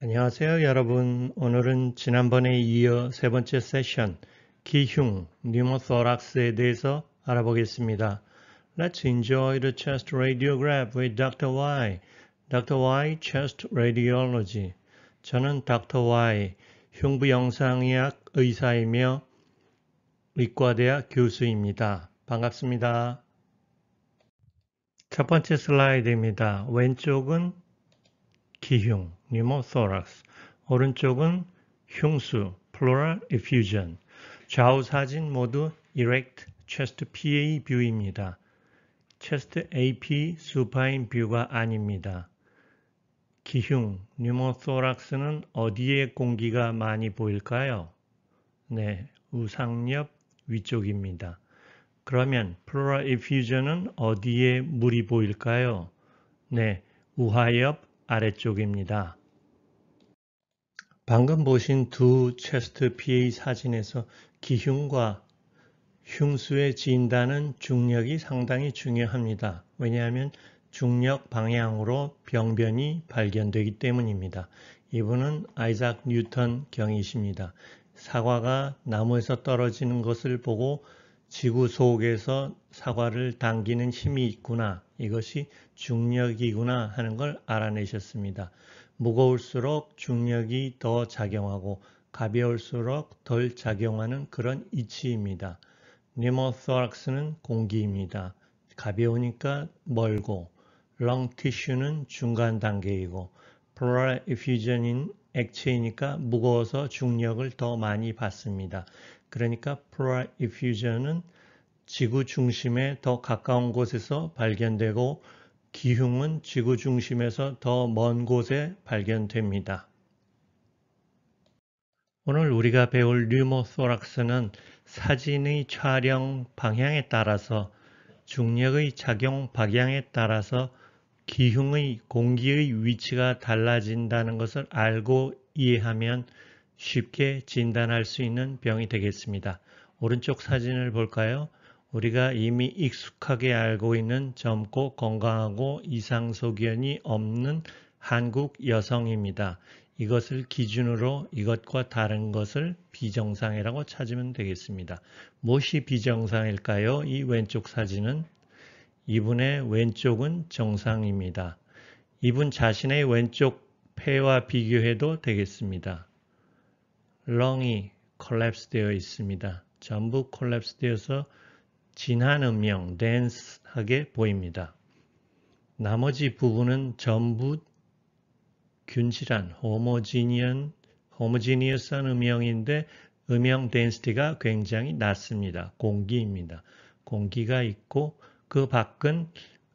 안녕하세요 여러분 오늘은 지난번에 이어 세 번째 세션 기흉 뉴모토락스에 대해서 알아보겠습니다. Let's enjoy the chest radiograph with Dr. Y. Dr. Y Chest Radiology 저는 Dr. Y 흉부영상의학 의사이며 의과대학 교수입니다. 반갑습니다. 첫 번째 슬라이드입니다. 왼쪽은 기흉, 뉴모소락스 오른쪽은 흉수, 플로 e u r a l 좌우 사진 모두 이렉트 체스트 PA 뷰입니다. 체스트 AP s 파인 뷰가 아닙니다. 기흉, 뉴모소락스는 어디에 공기가 많이 보일까요? 네, 우상엽 위쪽입니다. 그러면 플로 e u r a l e 은 어디에 물이 보일까요? 네, 우하엽 아래쪽입니다. 방금 보신 두 체스트 PA 사진에서 기흉과 흉수의 진단은 중력이 상당히 중요합니다. 왜냐하면 중력 방향으로 병변이 발견되기 때문입니다. 이분은 아이작 뉴턴 경이십니다. 사과가 나무에서 떨어지는 것을 보고 지구 속에서 사과를 당기는 힘이 있구나. 이것이 중력이구나 하는 걸 알아내셨습니다. 무거울수록 중력이 더 작용하고 가벼울수록 덜 작용하는 그런 이치입니다. 네모소락스는 공기입니다. 가벼우니까 멀고 렁 티슈는 중간 단계이고 플로랄 에퓨전인 액체이니까 무거워서 중력을 더 많이 받습니다. 그러니까 플라 이퓨전은 지구 중심에 더 가까운 곳에서 발견되고 기흉은 지구 중심에서 더 먼 곳에 발견됩니다. 오늘 우리가 배울 류모소락스는 사진의 촬영 방향에 따라서 중력의 작용 방향에 따라서 기흉의 공기의 위치가 달라진다는 것을 알고 이해하면 쉽게 진단할 수 있는 병이 되겠습니다. 오른쪽 사진을 볼까요? 우리가 이미 익숙하게 알고 있는 젊고 건강하고 이상소견이 없는 한국 여성입니다. 이것을 기준으로 이것과 다른 것을 비정상이라고 찾으면 되겠습니다. 무엇이 비정상일까요? 이 왼쪽 사진은 이분의 왼쪽은 정상입니다. 이분 자신의 왼쪽 폐와 비교해도 되겠습니다. 렁이 콜랩스 되어 있습니다. 전부 콜랩스 되어서 진한 음영, 댄스하게 보입니다. 나머지 부분은 전부 균질한 호모지니언, 호모지니어스한 음영인데 음영 덴스티가 굉장히 낮습니다. 공기입니다. 공기가 있고 그 밖은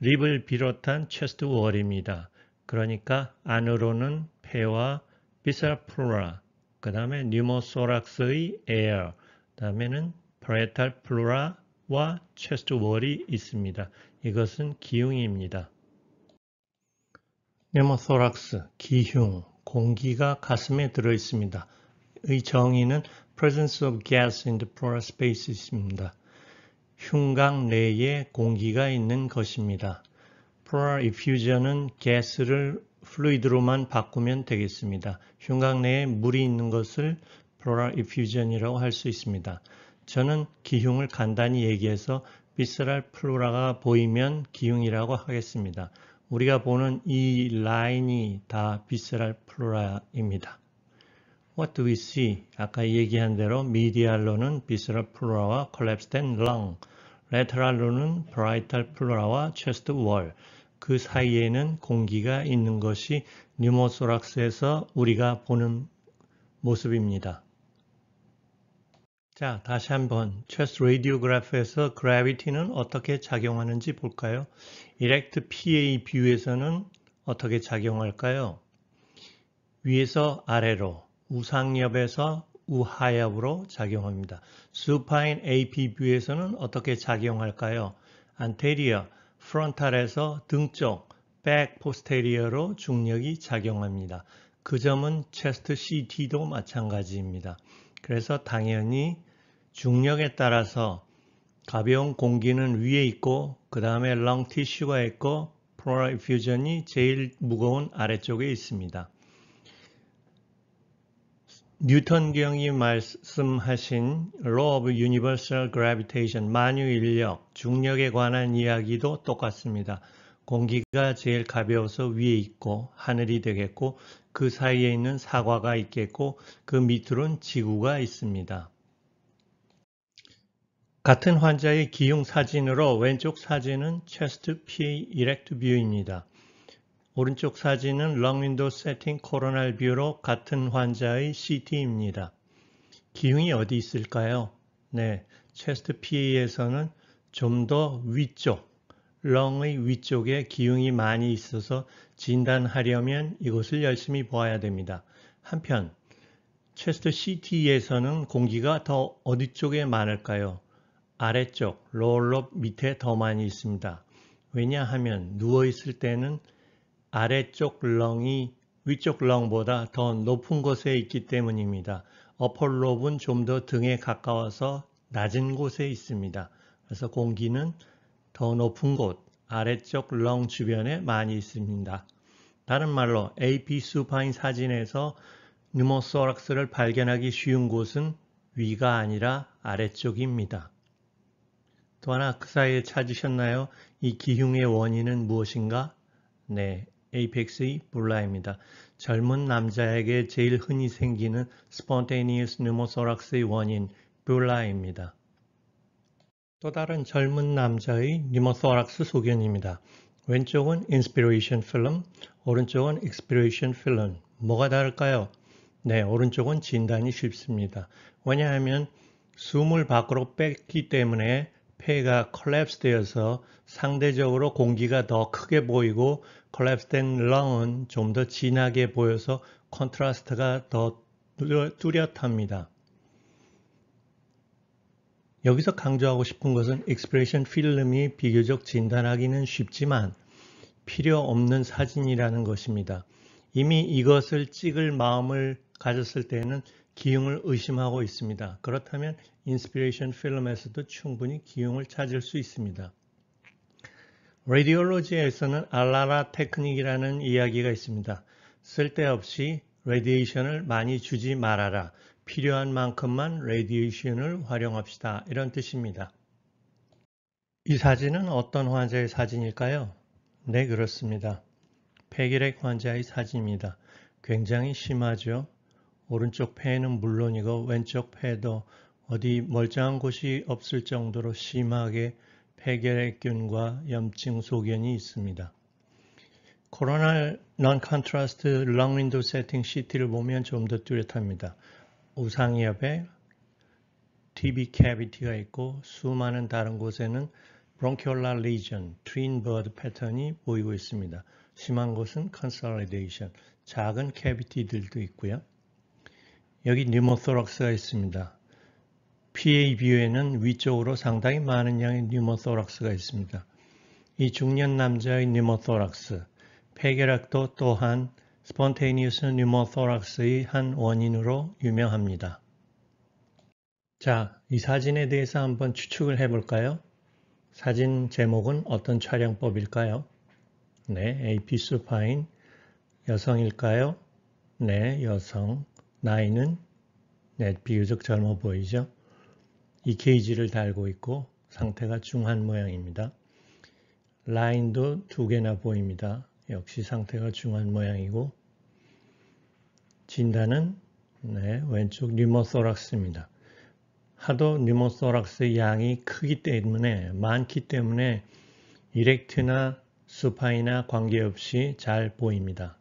립을 비롯한 체스트 월입니다. 그러니까 안으로는 폐와 비셀플로라 그 다음에 뉴모소락스의 에어, 그 다음에는 프레탈 플루라와 체스트 월이 있습니다. 이것은 기흉입니다. 뉴모소락스, 기흉, 공기가 가슴에 들어있습니다. 의 정의는 presence of gas in the pleural space입니다. 흉강 내에 공기가 있는 것입니다. pleural effusion은 가스를 플루이드로만 바꾸면 되겠습니다. 흉곽 내에 물이 있는 것을 플로 e 이퓨전이라고할 수 있습니다. 저는 기흉을 간단히 얘기해서 비스랄 플로라가 보이면 기흉이라고 하겠습니다. 우리가 보는 이 라인이 다 비스랄 플로라입니다. What do we see? 아까 얘기한 대로 미디알로는 비스랄 플로라와 콜랩스된 lung, 레터럴로는 브라이탈 플로라와 체스트 월, 그 사이에는 공기가 있는 것이 뉴모소락스에서 우리가 보는 모습입니다. 자, 다시 한번 체스 라디오 그래프에서 그래비티는 어떻게 작용하는지 볼까요? 이렉트 PA 뷰에서는 어떻게 작용할까요? 위에서 아래로, 우상엽에서 우하엽으로 작용합니다. 수파인 AP 뷰에서는 어떻게 작용할까요? 안테리어, 프론탈에서 등 쪽, 백포스테리어로 중력이 작용합니다. 그 점은 체스트 CT도 마찬가지입니다. 그래서 당연히 중력에 따라서 가벼운 공기는 위에 있고 그 다음에 렁 티슈가 있고 프로라 이퓨전이 제일 무거운 아래쪽에 있습니다. 뉴턴 경이 말씀하신 Law of Universal Gravitation, 만유인력, 중력에 관한 이야기도 똑같습니다. 공기가 제일 가벼워서 위에 있고 하늘이 되겠고 그 사이에 있는 사과가 있겠고 그 밑으론 지구가 있습니다. 같은 환자의 기흉 사진으로 왼쪽 사진은 체스트 P 이렉트 뷰입니다. 오른쪽 사진은 런윈도 세팅 코로날 뷰로 같은 환자의 CT입니다. 기흉이 어디 있을까요? 네, 체스트 PA에서는 좀 더 위쪽, 렁의 위쪽에 기흉이 많이 있어서 진단하려면 이곳을 열심히 보아야 됩니다. 한편, 체스트 CT에서는 공기가 더 어디 쪽에 많을까요? 아래쪽, 롤럽 밑에 더 많이 있습니다. 왜냐하면 누워있을 때는 아래쪽 렁이 위쪽 렁보다 더 높은 곳에 있기 때문입니다. 어폴롭은 좀 더 등에 가까워서 낮은 곳에 있습니다. 그래서 공기는 더 높은 곳, 아래쪽 렁 주변에 많이 있습니다. 다른 말로 AP 수파인 사진에서 뉴모소락스를 발견하기 쉬운 곳은 위가 아니라 아래쪽입니다. 또 하나 그 사이에 찾으셨나요? 이 기흉의 원인은 무엇인가? 네, a p e x 의 블라입니다. 젊은 남자에게 제일 흔히 생기는 spontaneous pneumothorax의 원인 블라입니다. 또 다른 젊은 남자의 pneumothorax 소견입니다. 왼쪽은 inspiration film, 오른쪽은 expiration film. 뭐가 다를까요? 네, 오른쪽은 진단이 쉽습니다. 왜냐하면 숨을 밖으로 뺐기 때문에 폐가 collapse 되어서 상대적으로 공기가 더 크게 보이고 collapse 된 렁은 좀 더 진하게 보여서 c o n t r a s t 가더 뚜렷합니다. 여기서 강조하고 싶은 것은 expression f i l m 이 비교적 진단하기는 쉽지만 필요 없는 사진이라는 것입니다. 이미 이것을 찍을 마음을 가졌을 때는 기용을 의심하고 있습니다. 그렇다면 인스피레이션 필름에서도 충분히 기용을 찾을 수 있습니다. 레디올로지에서는 알라라 테크닉이라는 이야기가 있습니다. 쓸데없이 레디에이션을 많이 주지 말아라. 필요한 만큼만 레디에이션을 활용합시다. 이런 뜻입니다. 이 사진은 어떤 환자의 사진일까요? 네, 그렇습니다. 폐결핵 환자의 사진입니다. 굉장히 심하죠. 오른쪽 폐에는 물론이고 왼쪽 폐도 어디 멀쩡한 곳이 없을 정도로 심하게 폐결핵균과 염증 소견이 있습니다. 코로나 non-contrast lung window setting CT를 보면 좀 더 뚜렷합니다. 우상엽에 TB cavity가 있고 수많은 다른 곳에는 bronchial lesion, twin bird 패턴이 보이고 있습니다. 심한 곳은 consolidation, 작은 캐비티들도 있고요. 여기 뉴모토락스가 있습니다. PA 비유에는 위쪽으로 상당히 많은 양의 뉴모토락스가 있습니다. 이 중년 남자의 뉴모토락스, 폐결핵도 또한 스폰테니우스 이 뉴모토락스의 한 원인으로 유명합니다. 자, 이 사진에 대해서 한번 추측을 해볼까요? 사진 제목은 어떤 촬영법일까요? 네, A. 비스파인 여성일까요? 네, 여성. 나이는 네, 비교적 젊어 보이죠? EKG를 달고 있고 상태가 중한 모양입니다. 라인도 두 개나 보입니다. 역시 상태가 중한 모양이고 진단은 네, 왼쪽 뉴머소락스입니다. 하도 뉴머소락스의 양이 크기 때문에 많기 때문에 이렉트나 수파이나 관계없이 잘 보입니다.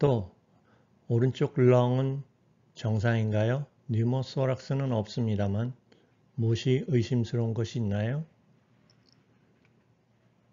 또 오른쪽 렁은 정상인가요? 뉴머소락스는 없습니다만 무엇이 의심스러운 것이 있나요?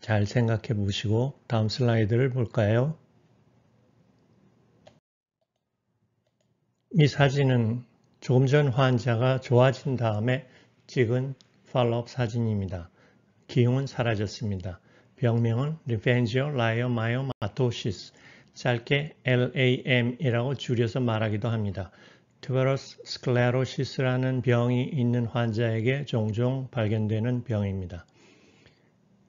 잘 생각해 보시고 다음 슬라이드를 볼까요? 이 사진은 조금 전 환자가 좋아진 다음에 찍은 팔로업 사진입니다. 기흉은 사라졌습니다. 병명은 리펜지오 라이어 마이오마토시스 짧게 LAM이라고 줄여서 말하기도 합니다. 투베러스 스클레로시스라는 병이 있는 환자에게 종종 발견되는 병입니다.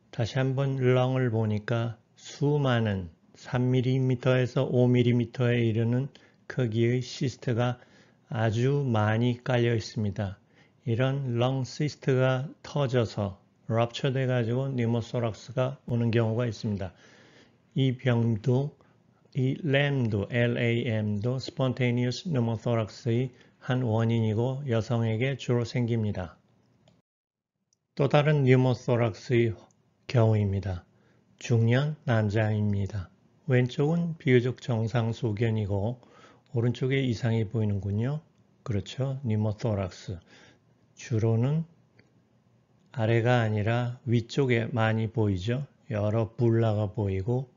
다시 한번 렁을 보니까 수많은 3mm에서 5mm에 이르는 크기의 시스트가 아주 많이 깔려 있습니다. 이런 렁 시스트가 터져서 럽처 돼가지고 니모소락스가 오는 경우가 있습니다. 이 병도 이 램도 LAM도 spontaneous pneumothorax의 한 원인이고 여성에게 주로 생깁니다. 또 다른 p 모 e 락스의 경우입니다. 중년 남자입니다. 왼쪽은 비교적 정상 소견이고 오른쪽에 이상이 보이는군요. 그렇죠. p 모 e 락스 주로는 아래가 아니라 위쪽에 많이 보이죠. 여러 불나가 보이고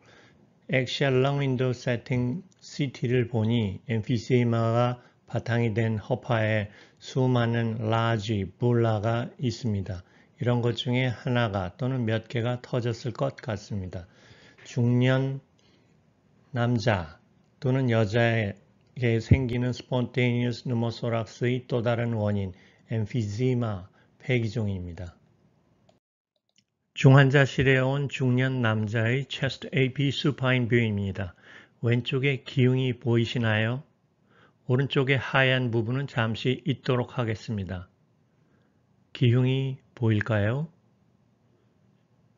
액션 랑 윈도우 세팅 CT를 보니 emphysema가 바탕이 된 허파에 수많은 라지, 불라가 있습니다. 이런 것 중에 하나가 또는 몇 개가 터졌을 것 같습니다. 중년 남자 또는 여자에게 생기는 스폰테니어스 누모소락스의 또 다른 원인, e 피 p h y 폐기종입니다. 중환자실에 온 중년 남자의 체스트 AP 수파인 뷰입니다. 왼쪽에 기흉이 보이시나요? 오른쪽에 하얀 부분은 잠시 있도록 하겠습니다. 기흉이 보일까요?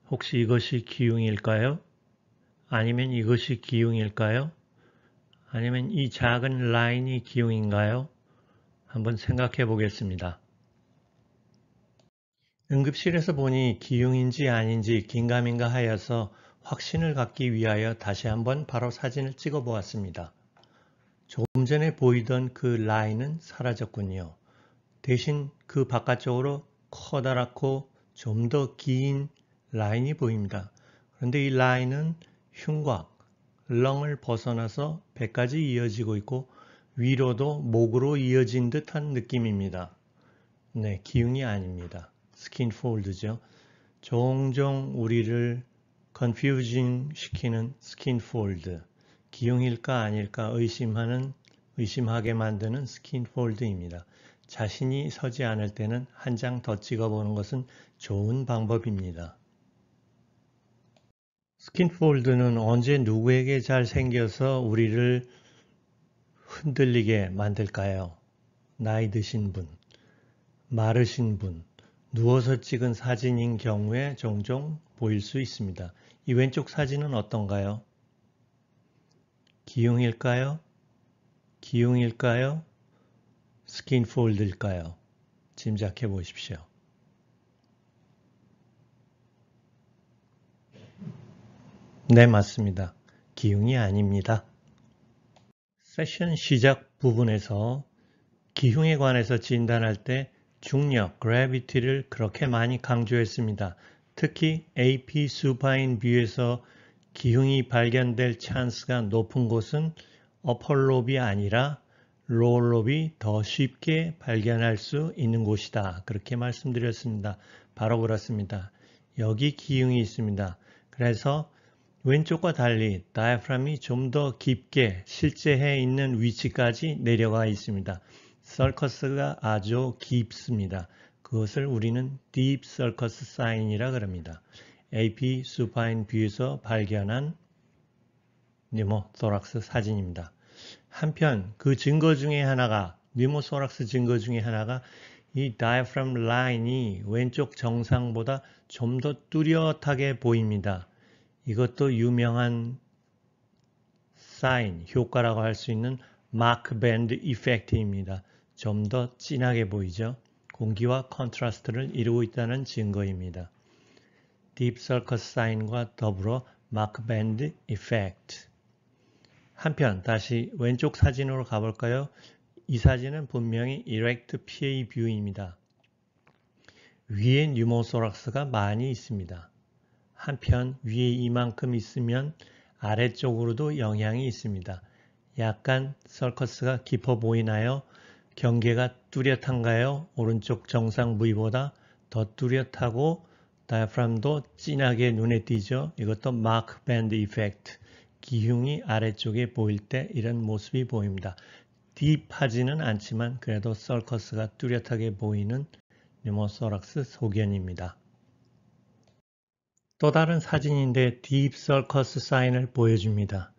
혹시 이것이 기흉일까요? 아니면 이것이 기흉일까요? 아니면 이 작은 라인이 기흉인가요? 한번 생각해 보겠습니다. 응급실에서 보니 기흉인지 아닌지 긴가민가 하여서 확신을 갖기 위하여 다시 한번 바로 사진을 찍어 보았습니다. 조금 전에 보이던 그 라인은 사라졌군요. 대신 그 바깥쪽으로 커다랗고 좀 더 긴 라인이 보입니다. 그런데 이 라인은 흉곽, 렁을 벗어나서 배까지 이어지고 있고 위로도 목으로 이어진 듯한 느낌입니다. 네, 기흉이 아닙니다. 스킨폴드죠. 종종 우리를 컨퓨징 시키는 스킨폴드, 기용일까 아닐까 의심하는 의심하게 만드는 스킨폴드입니다. 자신이 서지 않을 때는 한 장 더 찍어보는 것은 좋은 방법입니다. 스킨폴드는 언제 누구에게 잘 생겨서 우리를 흔들리게 만들까요? 나이 드신 분, 마르신 분, 누워서 찍은 사진인 경우에 종종 보일 수 있습니다. 이 왼쪽 사진은 어떤가요? 기흉일까요기흉일까요 스킨폴드일까요? 짐작해 보십시오. 네, 맞습니다. 기흉이 아닙니다. 세션 시작 부분에서 기흉에 관해서 진단할 때 중력, gravity를 그렇게 많이 강조했습니다. 특히 AP 수파인 뷰에서 기흥이 발견될 찬스가 높은 곳은 어펄롭이 아니라 로울롭이 더 쉽게 발견할 수 있는 곳이다. 그렇게 말씀드렸습니다. 바로 그렇습니다. 여기 기흥이 있습니다. 그래서 왼쪽과 달리 다이프람이 아좀더 깊게 실제해 있는 위치까지 내려가 있습니다. 서커스가 아주 깊습니다. 그것을 우리는 deep c i r c u 이라 그럽니다. AP 수파인 뷰에서 발견한 니모소락스 사진입니다. 한편 그 증거 중에 하나가 니모소락스 증거 중에 하나가 이 다이프람 라인이 왼쪽 정상보다 좀 더 뚜렷하게 보입니다. 이것도 유명한 사인, 효과라고 할 수 있는 마크 밴드 이펙트입니다. 좀더 진하게 보이죠? 공기와 컨트라스트를 이루고 있다는 증거입니다. 딥 서커스 사인과 더불어 마크 밴드 이펙트 한편 다시 왼쪽 사진으로 가볼까요? 이 사진은 분명히 이렉트 PA 뷰입니다. 위에 뉴모소락스가 많이 있습니다. 한편 위에 이만큼 있으면 아래쪽으로도 영향이 있습니다. 약간 설커스가 깊어 보이나요? 경계가 뚜렷한가요? 오른쪽 정상 부위보다 더 뚜렷하고 다이프람도 진하게 눈에 띄죠. 이것도 마크 밴드 이펙트. 기흉이 아래쪽에 보일 때 이런 모습이 보입니다. 딥하지는 않지만 그래도 썰커스가 뚜렷하게 보이는 뉴모소락스 소견입니다. 또 다른 사진인데 딥 썰커스 사인을 보여줍니다.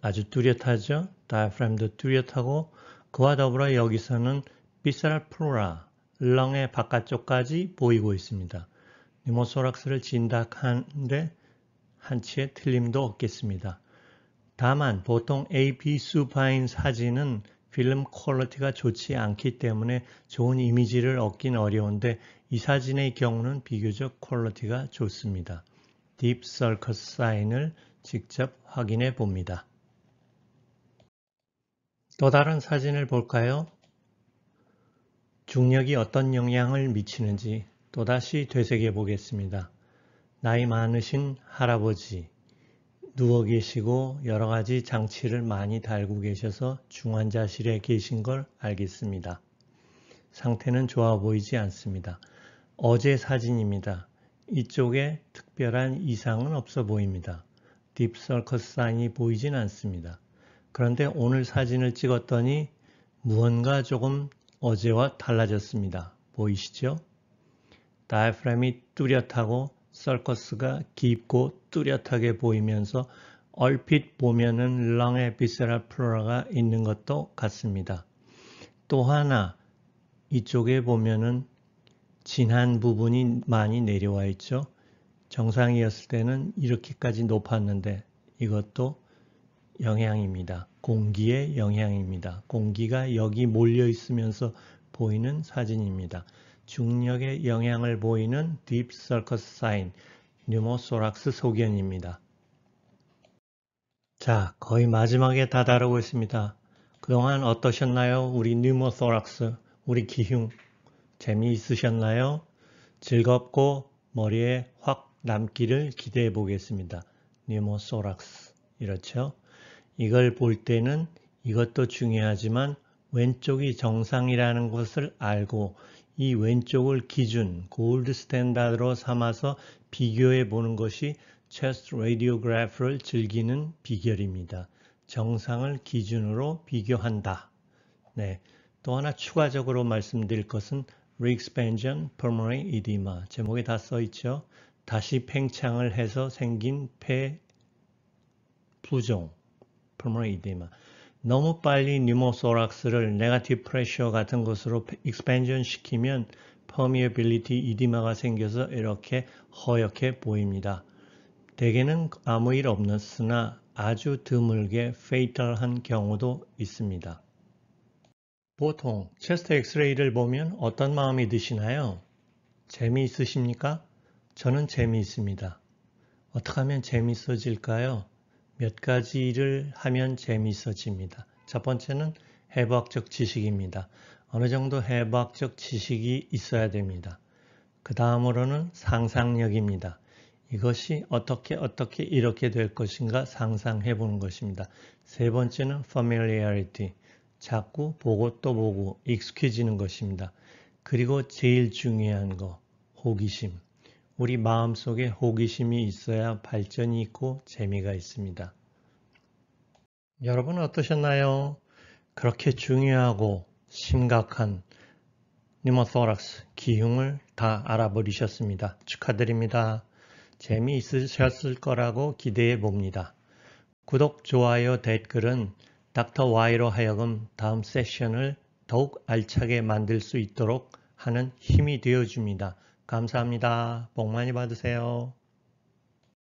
아주 뚜렷하죠? 다이프램도 뚜렷하고 그와 더불어 여기서는 비세랄 프로라, 렁의 바깥쪽까지 보이고 있습니다. 니모소락스를 진닥한데 한치의 틀림도 없겠습니다. 다만 보통 AP 수파인 사진은 필름 퀄리티가 좋지 않기 때문에 좋은 이미지를 얻긴 어려운데 이 사진의 경우는 비교적 퀄리티가 좋습니다. 딥설커스 사인을 직접 확인해 봅니다. 또 다른 사진을 볼까요? 중력이 어떤 영향을 미치는지 또다시 되새겨 보겠습니다. 나이 많으신 할아버지, 누워 계시고 여러 가지 장치를 많이 달고 계셔서 중환자실에 계신 걸 알겠습니다. 상태는 좋아 보이지 않습니다. 어제 사진입니다. 이쪽에 특별한 이상은 없어 보입니다. 딥서커스 사인이 보이진 않습니다. 그런데 오늘 사진을 찍었더니 무언가 조금 어제와 달라졌습니다. 보이시죠? 다이프램이 뚜렷하고 썰커스가 깊고 뚜렷하게 보이면서 얼핏 보면은 렁의 비세라 플로라가 있는 것도 같습니다. 또 하나 이쪽에 보면은 진한 부분이 많이 내려와 있죠. 정상이었을 때는 이렇게까지 높았는데 이것도 영향입니다. 공기의 영향입니다. 공기가 여기 몰려 있으면서 보이는 사진입니다. 중력의 영향을 보이는 딥 서커스 사인 뉴모소락스 소견입니다. 자, 거의 마지막에 다다르고 있습니다. 그동안 어떠셨나요? 우리 뉴모소락스, 우리 기흉 재미있으셨나요? 즐겁고 머리에 확 남기를 기대해 보겠습니다. 뉴모소락스 이렇죠? 이걸 볼 때는 이것도 중요하지만 왼쪽이 정상이라는 것을 알고 이 왼쪽을 기준, 골드 스탠다드로 삼아서 비교해 보는 것이 체스트 라디오그래프를 즐기는 비결입니다. 정상을 기준으로 비교한다. 네. 또 하나 추가적으로 말씀드릴 것은 Re-expansion pulmonary edema 제목에 다 써있죠. 다시 팽창을 해서 생긴 폐 부종 pulmonary edema. 너무 빨리 뉴모소락스를 네가티브 프레셔 같은 것으로 익스펜션 시키면 퍼미어빌리티 이디마가 생겨서 이렇게 허옇게 보입니다. 대개는 아무 일 없으나 었 아주 드물게 페이탈한 경우도 있습니다. 보통 체스트 엑스레이를 보면 어떤 마음이 드시나요? 재미있으십니까? 저는 재미있습니다. 어떻게 하면 재미있어질까요? 몇가지 일을 하면 재미있어집니다. 첫 번째는 해부학적 지식입니다. 어느 정도 해부학적 지식이 있어야 됩니다. 그 다음으로는 상상력입니다. 이것이 어떻게 어떻게 이렇게 될 것인가 상상해 보는 것입니다. 세 번째는 familiarity. 자꾸 보고 또 보고 익숙해지는 것입니다. 그리고 제일 중요한 거 호기심. 우리 마음속에 호기심이 있어야 발전이 있고 재미가 있습니다. 여러분 어떠셨나요? 그렇게 중요하고 심각한 니모소락스 기흉을 다 알아버리셨습니다. 축하드립니다. 재미있으셨을 거라고 기대해 봅니다. 구독, 좋아요, 댓글은 닥터 Y로 하여금 다음 세션을 더욱 알차게 만들 수 있도록 하는 힘이 되어줍니다. 감사합니다. 복 많이 받으세요.